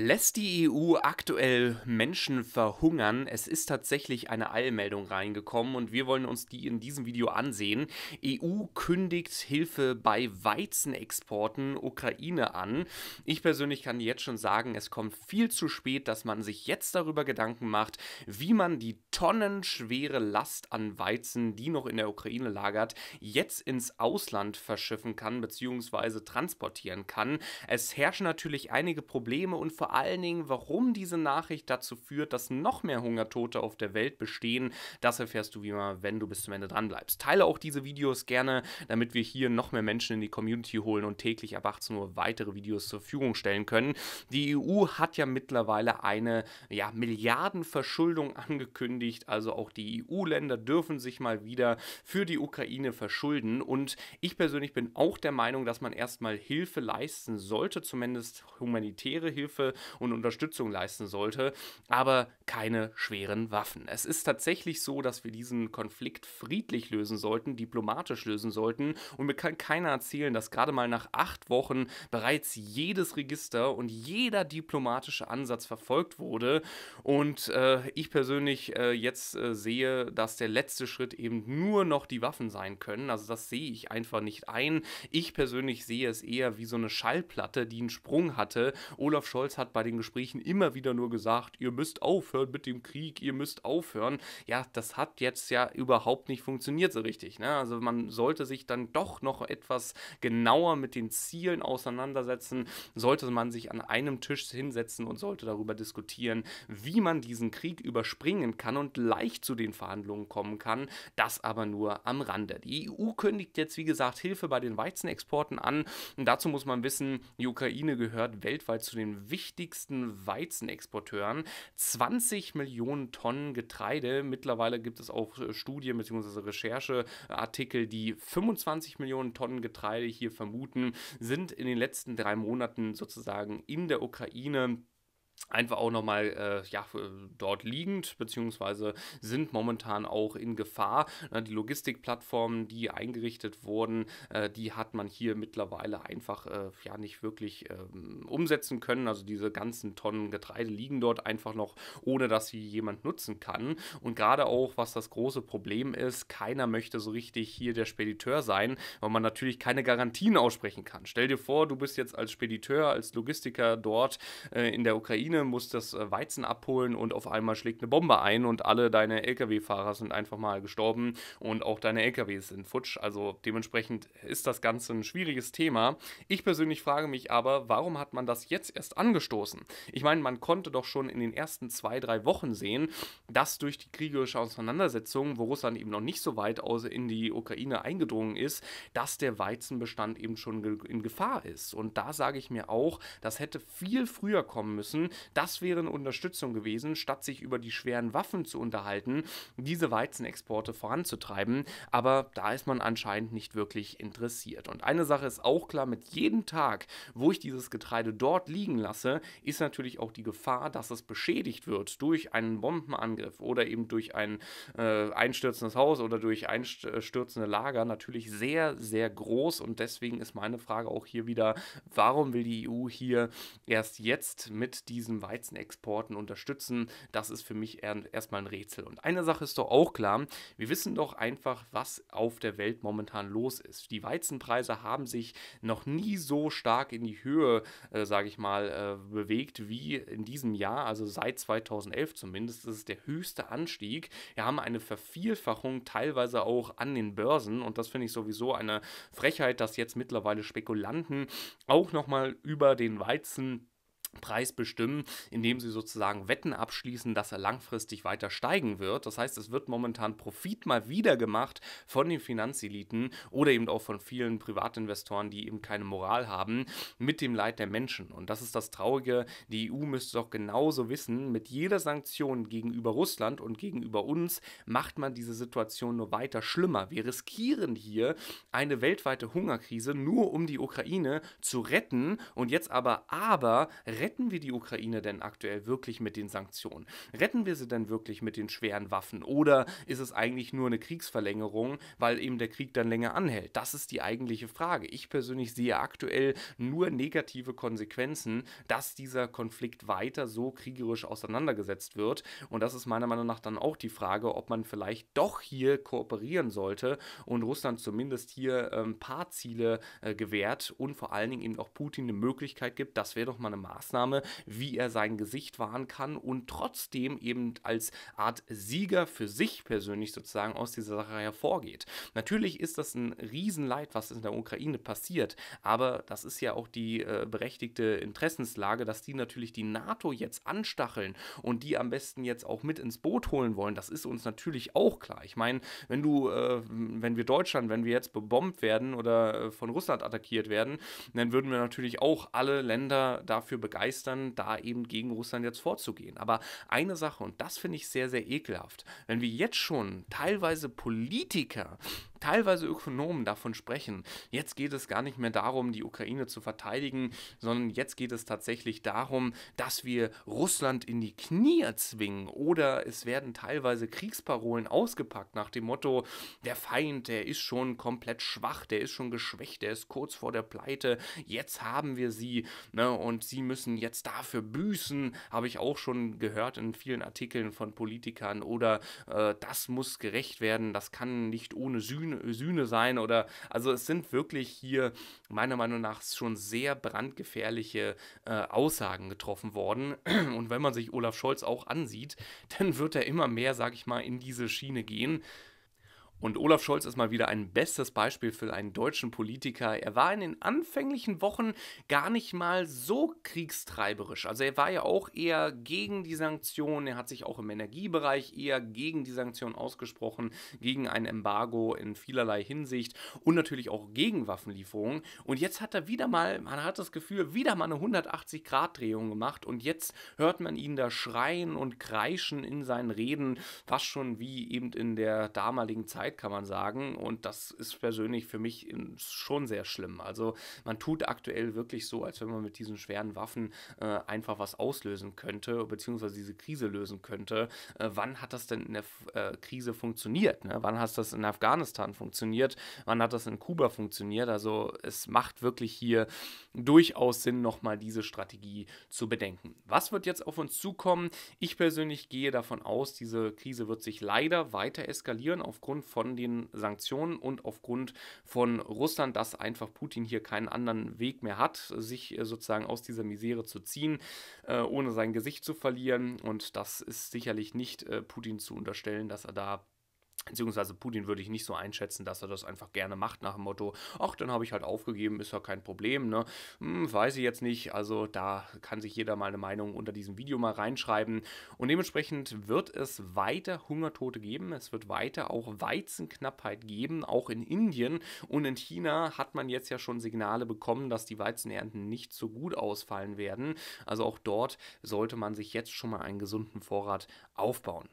Lässt die EU aktuell Menschen verhungern? Es ist tatsächlich eine Eilmeldung reingekommen und wir wollen uns die in diesem Video ansehen. EU kündigt Hilfe bei Weizenexporten Ukraine an. Ich persönlich kann jetzt schon sagen, es kommt viel zu spät, dass man sich jetzt darüber Gedanken macht, wie man die tonnenschwere Last an Weizen, die noch in der Ukraine lagert, jetzt ins Ausland verschiffen kann bzw. transportieren kann. Es herrschen natürlich einige Probleme und vor vor allen Dingen, warum diese Nachricht dazu führt, dass noch mehr Hungertote auf der Welt bestehen. Das erfährst du wie immer, wenn du bis zum Ende dran bleibst. Teile auch diese Videos gerne, damit wir hier noch mehr Menschen in die Community holen und täglich ab 18 Uhr weitere Videos zur Verfügung stellen können. Die EU hat ja mittlerweile eine ja, Milliardenverschuldung angekündigt. Also auch die EU-Länder dürfen sich mal wieder für die Ukraine verschulden. Und ich persönlich bin auch der Meinung, dass man erstmal Hilfe leisten sollte, zumindest humanitäre Hilfe, und Unterstützung leisten sollte, aber keine schweren Waffen. Es ist tatsächlich so, dass wir diesen Konflikt friedlich lösen sollten, diplomatisch lösen sollten und mir kann keiner erzählen, dass gerade mal nach acht Wochen bereits jedes Register und jeder diplomatische Ansatz verfolgt wurde und äh, ich persönlich äh, jetzt äh, sehe, dass der letzte Schritt eben nur noch die Waffen sein können. Also das sehe ich einfach nicht ein. Ich persönlich sehe es eher wie so eine Schallplatte, die einen Sprung hatte. Olaf Scholz hat bei den Gesprächen immer wieder nur gesagt, ihr müsst aufhören mit dem Krieg, ihr müsst aufhören. Ja, das hat jetzt ja überhaupt nicht funktioniert so richtig. Ne? Also man sollte sich dann doch noch etwas genauer mit den Zielen auseinandersetzen, sollte man sich an einem Tisch hinsetzen und sollte darüber diskutieren, wie man diesen Krieg überspringen kann und leicht zu den Verhandlungen kommen kann. Das aber nur am Rande. Die EU kündigt jetzt, wie gesagt, Hilfe bei den Weizenexporten an. Und dazu muss man wissen, die Ukraine gehört weltweit zu den wichtigsten wichtigsten Weizenexporteuren 20 Millionen Tonnen Getreide. Mittlerweile gibt es auch äh, Studien bzw. Rechercheartikel, die 25 Millionen Tonnen Getreide hier vermuten, sind in den letzten drei Monaten sozusagen in der Ukraine einfach auch nochmal äh, ja, dort liegend, beziehungsweise sind momentan auch in Gefahr. die Logistikplattformen, die eingerichtet wurden, äh, die hat man hier mittlerweile einfach äh, ja nicht wirklich ähm, umsetzen können. Also diese ganzen Tonnen Getreide liegen dort einfach noch, ohne dass sie jemand nutzen kann. Und gerade auch, was das große Problem ist, keiner möchte so richtig hier der Spediteur sein, weil man natürlich keine Garantien aussprechen kann. Stell dir vor, du bist jetzt als Spediteur, als Logistiker dort äh, in der Ukraine Ukraine, musst das äh, Weizen abholen und auf einmal schlägt eine Bombe ein und alle deine Lkw-Fahrer sind einfach mal gestorben und auch deine Lkws sind futsch. Also dementsprechend ist das Ganze ein schwieriges Thema. Ich persönlich frage mich aber, warum hat man das jetzt erst angestoßen? Ich meine, man konnte doch schon in den ersten zwei, drei Wochen sehen, dass durch die kriegerische Auseinandersetzung, wo Russland eben noch nicht so weit außer in die Ukraine eingedrungen ist, dass der Weizenbestand eben schon in Gefahr ist. Und da sage ich mir auch, das hätte viel früher kommen müssen, das wäre eine Unterstützung gewesen, statt sich über die schweren Waffen zu unterhalten, diese Weizenexporte voranzutreiben. Aber da ist man anscheinend nicht wirklich interessiert. Und eine Sache ist auch klar, mit jedem Tag, wo ich dieses Getreide dort liegen lasse, ist natürlich auch die Gefahr, dass es beschädigt wird durch einen Bombenangriff oder eben durch ein äh, einstürzendes Haus oder durch einstürzende Lager natürlich sehr, sehr groß. Und deswegen ist meine Frage auch hier wieder, warum will die EU hier erst jetzt mit diesen diesen Weizenexporten unterstützen? Das ist für mich erstmal ein Rätsel. Und eine Sache ist doch auch klar, wir wissen doch einfach, was auf der Welt momentan los ist. Die Weizenpreise haben sich noch nie so stark in die Höhe, äh, sage ich mal, äh, bewegt wie in diesem Jahr, also seit 2011 zumindest. Das ist der höchste Anstieg. Wir haben eine Vervielfachung teilweise auch an den Börsen und das finde ich sowieso eine Frechheit, dass jetzt mittlerweile Spekulanten auch nochmal über den Weizen Preis bestimmen, indem sie sozusagen Wetten abschließen, dass er langfristig weiter steigen wird. Das heißt, es wird momentan Profit mal wieder gemacht von den Finanzeliten oder eben auch von vielen Privatinvestoren, die eben keine Moral haben, mit dem Leid der Menschen. Und das ist das Traurige. Die EU müsste doch genauso wissen, mit jeder Sanktion gegenüber Russland und gegenüber uns macht man diese Situation nur weiter schlimmer. Wir riskieren hier eine weltweite Hungerkrise nur um die Ukraine zu retten und jetzt aber aber retten wir die Ukraine denn aktuell wirklich mit den Sanktionen? Retten wir sie denn wirklich mit den schweren Waffen? Oder ist es eigentlich nur eine Kriegsverlängerung, weil eben der Krieg dann länger anhält? Das ist die eigentliche Frage. Ich persönlich sehe aktuell nur negative Konsequenzen, dass dieser Konflikt weiter so kriegerisch auseinandergesetzt wird. Und das ist meiner Meinung nach dann auch die Frage, ob man vielleicht doch hier kooperieren sollte und Russland zumindest hier ein ähm, paar Ziele äh, gewährt und vor allen Dingen eben auch Putin eine Möglichkeit gibt. Das wäre doch mal eine Maßnahme. Maßnahme, wie er sein Gesicht wahren kann und trotzdem eben als Art Sieger für sich persönlich sozusagen aus dieser Sache hervorgeht. Natürlich ist das ein Riesenleid, was in der Ukraine passiert, aber das ist ja auch die äh, berechtigte Interessenslage, dass die natürlich die NATO jetzt anstacheln und die am besten jetzt auch mit ins Boot holen wollen. Das ist uns natürlich auch klar. Ich meine, wenn du, äh, wenn wir Deutschland, wenn wir jetzt bebombt werden oder äh, von Russland attackiert werden, dann würden wir natürlich auch alle Länder dafür begeistern begeistern, da eben gegen Russland jetzt vorzugehen. Aber eine Sache, und das finde ich sehr, sehr ekelhaft, wenn wir jetzt schon teilweise Politiker teilweise Ökonomen davon sprechen, jetzt geht es gar nicht mehr darum, die Ukraine zu verteidigen, sondern jetzt geht es tatsächlich darum, dass wir Russland in die Knie zwingen oder es werden teilweise Kriegsparolen ausgepackt nach dem Motto, der Feind, der ist schon komplett schwach, der ist schon geschwächt, der ist kurz vor der Pleite, jetzt haben wir sie ne, und sie müssen jetzt dafür büßen, habe ich auch schon gehört in vielen Artikeln von Politikern oder äh, das muss gerecht werden, das kann nicht ohne Sühne Sühne, Sühne sein oder also es sind wirklich hier meiner Meinung nach schon sehr brandgefährliche äh, Aussagen getroffen worden. Und wenn man sich Olaf Scholz auch ansieht, dann wird er immer mehr, sag ich mal, in diese Schiene gehen. Und Olaf Scholz ist mal wieder ein bestes Beispiel für einen deutschen Politiker. Er war in den anfänglichen Wochen gar nicht mal so kriegstreiberisch. Also er war ja auch eher gegen die Sanktionen, er hat sich auch im Energiebereich eher gegen die Sanktionen ausgesprochen, gegen ein Embargo in vielerlei Hinsicht und natürlich auch gegen Waffenlieferungen. Und jetzt hat er wieder mal, man hat das Gefühl, wieder mal eine 180-Grad-Drehung gemacht und jetzt hört man ihn da schreien und kreischen in seinen Reden, fast schon wie eben in der damaligen Zeit Zeit, kann man sagen. Und das ist persönlich für mich schon sehr schlimm. Also man tut aktuell wirklich so, als wenn man mit diesen schweren Waffen äh, einfach was auslösen könnte, beziehungsweise diese Krise lösen könnte. Äh, wann hat das denn in der äh, Krise funktioniert? Ne? Wann hat das in Afghanistan funktioniert? Wann hat das in Kuba funktioniert? Also es macht wirklich hier durchaus Sinn, nochmal diese Strategie zu bedenken. Was wird jetzt auf uns zukommen? Ich persönlich gehe davon aus, diese Krise wird sich leider weiter eskalieren aufgrund von von den Sanktionen und aufgrund von Russland, dass einfach Putin hier keinen anderen Weg mehr hat, sich äh, sozusagen aus dieser Misere zu ziehen, äh, ohne sein Gesicht zu verlieren. Und das ist sicherlich nicht äh, Putin zu unterstellen, dass er da Beziehungsweise Putin würde ich nicht so einschätzen, dass er das einfach gerne macht nach dem Motto, ach, dann habe ich halt aufgegeben, ist ja kein Problem, ne? Hm, weiß ich jetzt nicht. Also da kann sich jeder mal eine Meinung unter diesem Video mal reinschreiben. Und dementsprechend wird es weiter Hungertote geben. Es wird weiter auch Weizenknappheit geben, auch in Indien. Und in China hat man jetzt ja schon Signale bekommen, dass die Weizenernten nicht so gut ausfallen werden. Also auch dort sollte man sich jetzt schon mal einen gesunden Vorrat aufbauen.